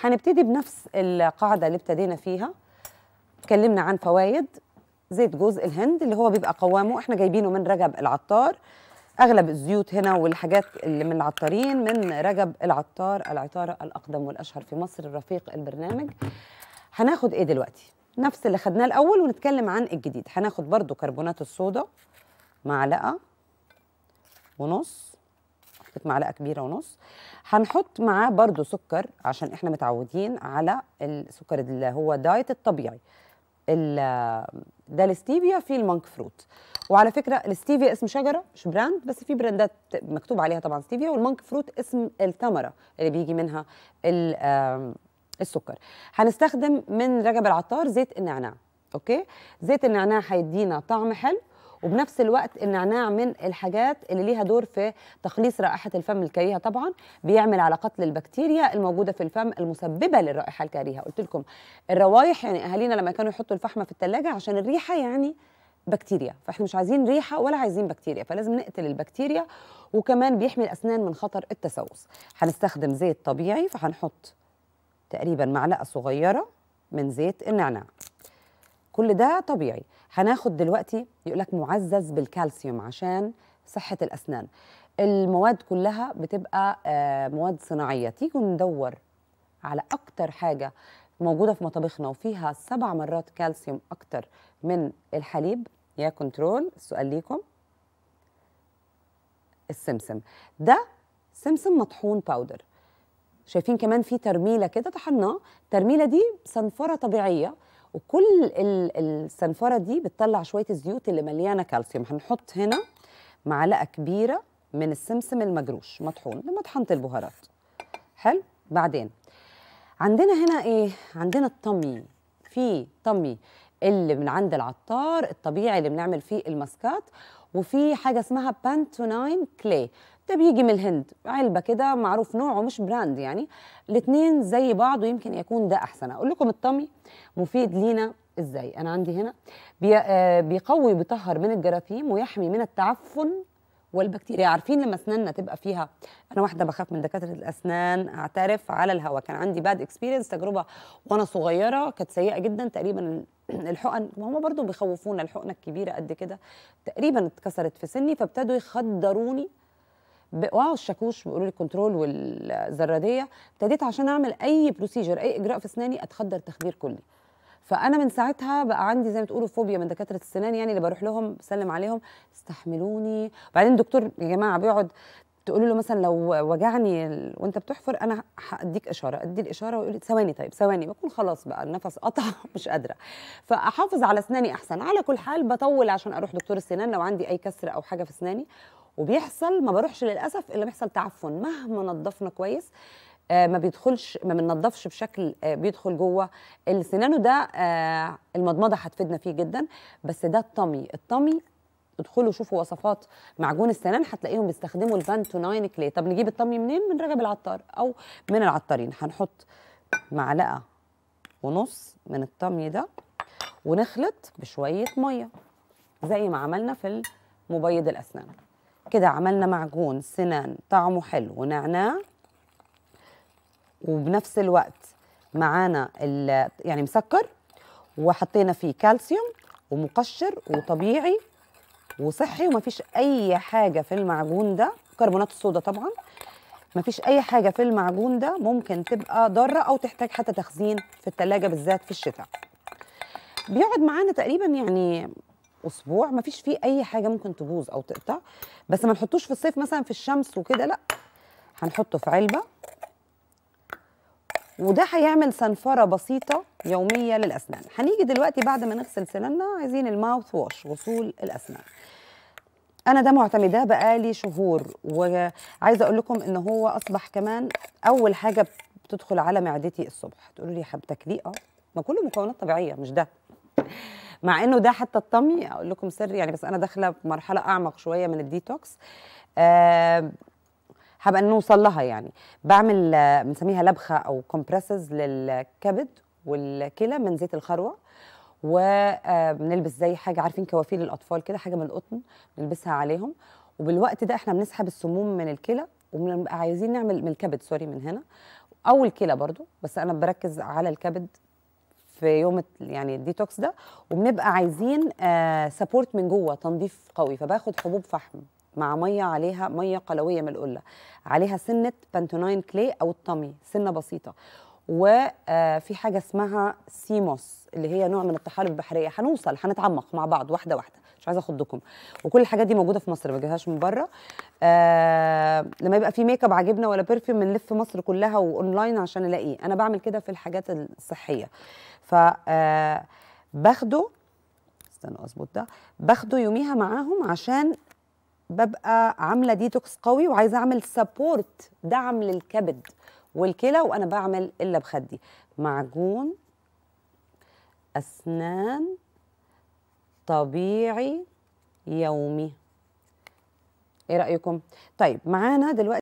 هنبتدي بنفس القاعده اللي ابتدينا فيها اتكلمنا عن فوائد زيت جوز الهند اللي هو بيبقى قوامه احنا جايبينه من رجب العطار اغلب الزيوت هنا والحاجات اللي من العطارين من رجب العطار العطاره الاقدم والاشهر في مصر رفيق البرنامج هناخد ايه دلوقتي نفس اللي خدناه الاول ونتكلم عن الجديد هناخد برضو كربونات الصودا معلقه ونص كانت معلقه كبيره ونص هنحط معاه برضو سكر عشان احنا متعودين على السكر اللي هو دايت الطبيعي ده الستيفيا في المانك فروت وعلى فكره الستيفيا اسم شجره مش براند بس في براندات مكتوب عليها طبعا ستيفيا والمانك فروت اسم الثمره اللي بيجي منها السكر هنستخدم من رجب العطار زيت النعناع اوكي زيت النعناع هيدينا طعم حلو وبنفس الوقت النعناع من الحاجات اللي ليها دور في تخليص رائحه الفم الكريهه طبعا بيعمل على قتل البكتيريا الموجوده في الفم المسببه للرائحه الكريهه قلت لكم الروايح يعني اهالينا لما كانوا يحطوا الفحمه في الثلاجه عشان الريحه يعني بكتيريا فاحنا مش عايزين ريحه ولا عايزين بكتيريا فلازم نقتل البكتيريا وكمان بيحمي الاسنان من خطر التسوس هنستخدم زيت طبيعي فهنحط تقريبا معلقه صغيره من زيت النعناع كل ده طبيعي هناخد دلوقتي يقول لك معزز بالكالسيوم عشان صحه الاسنان المواد كلها بتبقى آه، مواد صناعيه تيجوا ندور على اكتر حاجه موجوده في مطابخنا وفيها سبع مرات كالسيوم اكتر من الحليب يا كنترول السؤال ليكم السمسم ده سمسم مطحون باودر شايفين كمان في ترميله كده طحناه الترميله دي صنفره طبيعيه وكل الصنفره دي بتطلع شويه الزيوت اللي مليانه كالسيوم هنحط هنا معلقه كبيره من السمسم المجروش مطحون مطحنه البهارات حلو بعدين عندنا هنا ايه عندنا الطمي في طمي اللي من عند العطار الطبيعي اللي بنعمل فيه الماسكات وفي حاجه اسمها بانتوناين كلي ده بيجي من الهند علبه كده معروف نوعه مش براند يعني الاثنين زي بعض ويمكن يكون ده احسن اقول لكم الطمي مفيد لينا ازاي انا عندي هنا بي آه، بيقوي بيطهر من الجراثيم ويحمي من التعفن والبكتيريا عارفين لما اسناننا تبقى فيها انا واحده بخاف من دكاتره الاسنان اعترف على الهوا كان عندي باد اكسبيرينس تجربه وانا صغيره كانت سيئه جدا تقريبا الحقن هما برضو بيخوفونا الحقنه الكبيره قد كده تقريبا اتكسرت في سني فابتدوا يخدروني واقعوا الشاكوش بيقولوا لي الكنترول والزراديه ابتديت عشان اعمل اي بروسيجر اي اجراء في اسناني اتخدر تخدير كلي فانا من ساعتها بقى عندي زي ما تقولوا فوبيا من دكاتره السنان يعني اللي بروح لهم بسلم عليهم استحملوني وبعدين الدكتور يا جماعه بيقعد تقول له مثلا لو وجعني وانت بتحفر انا هديك اشاره ادي الاشاره ويقول لي ثواني طيب ثواني بكون خلاص بقى النفس قطع مش قادره فاحافظ على اسناني احسن على كل حال بطول عشان اروح دكتور السنان لو عندي اي كسر او حاجه في اسناني وبيحصل ما بروحش للاسف الا بيحصل تعفن مهما نظفنا كويس آه، ما بيدخلش ما بننظفش بشكل آه، بيدخل جوه السنانه ده آه، المضمضه هتفيدنا فيه جدا بس ده الطمي الطمي ادخلوا شوفوا وصفات معجون السنان هتلاقيهم بيستخدموا الفانتوناين كلي طب نجيب الطمي منين من رغب العطار او من العطارين هنحط معلقه ونص من الطمي ده ونخلط بشويه ميه زي ما عملنا في مبيض الاسنان كده عملنا معجون سنان طعمه حلو ونعناع وبنفس الوقت معانا يعني مسكر وحطينا فيه كالسيوم ومقشر وطبيعي وصحي وما فيش اي حاجه في المعجون ده كربونات الصودا طبعا ما فيش اي حاجه في المعجون ده ممكن تبقى ضاره او تحتاج حتى تخزين في الثلاجه بالذات في الشتاء بيقعد معانا تقريبا يعني اسبوع ما فيش فيه اي حاجه ممكن تبوظ او تقطع بس ما نحطوش في الصيف مثلا في الشمس وكده لا هنحطه في علبه وده هيعمل صنفره بسيطه يوميه للاسنان هنيجي دلوقتي بعد ما نغسل سناننا عايزين الماوث واش غسول الاسنان انا ده معتمداه بقالي شهور وعايزه اقول لكم ان هو اصبح كمان اول حاجه بتدخل على معدتي الصبح تقولوا لي يا حبيبتك ليه اه ما كله مكونات طبيعيه مش ده مع انه ده حتى الطمي اقول لكم سر يعني بس انا داخله في مرحله اعمق شويه من الديتوكس أه هبقى نوصل لها يعني بعمل آه، بنسميها لبخه او كومبريسز للكبد والكلى من زيت الخروه وبنلبس آه، زي حاجه عارفين كوافير الاطفال كده حاجه من القطن بنلبسها عليهم وبالوقت ده احنا بنسحب السموم من الكلى وبنبقى عايزين نعمل من الكبد سوري من هنا او الكلى برضو بس انا بركز على الكبد في يوم يعني الديتوكس ده وبنبقى عايزين سبورت آه، من جوه تنظيف قوي فباخد حبوب فحم مع ميه عليها ميه قلويه من القله عليها سنه بانتوناين كلي او الطمي سنه بسيطه وفي آه، حاجه اسمها سيموس اللي هي نوع من الطحالب البحريه هنوصل هنتعمق مع بعض واحده واحده مش عايزه اخضكم وكل الحاجات دي موجوده في مصر ما بجيبهاش من بره آه لما يبقى في ميك اب عاجبنا ولا برفيوم بنلف مصر كلها واونلاين عشان الاقيه انا بعمل كده في الحاجات الصحيه ف آه، باخده استنى اظبط ده باخده يوميها معاهم عشان ببقى عامله ديتوكس قوي وعايزه اعمل سبورت دعم للكبد والكلى وانا بعمل الا بخدي معجون اسنان طبيعي يومي ايه رايكم طيب معانا دلوقتي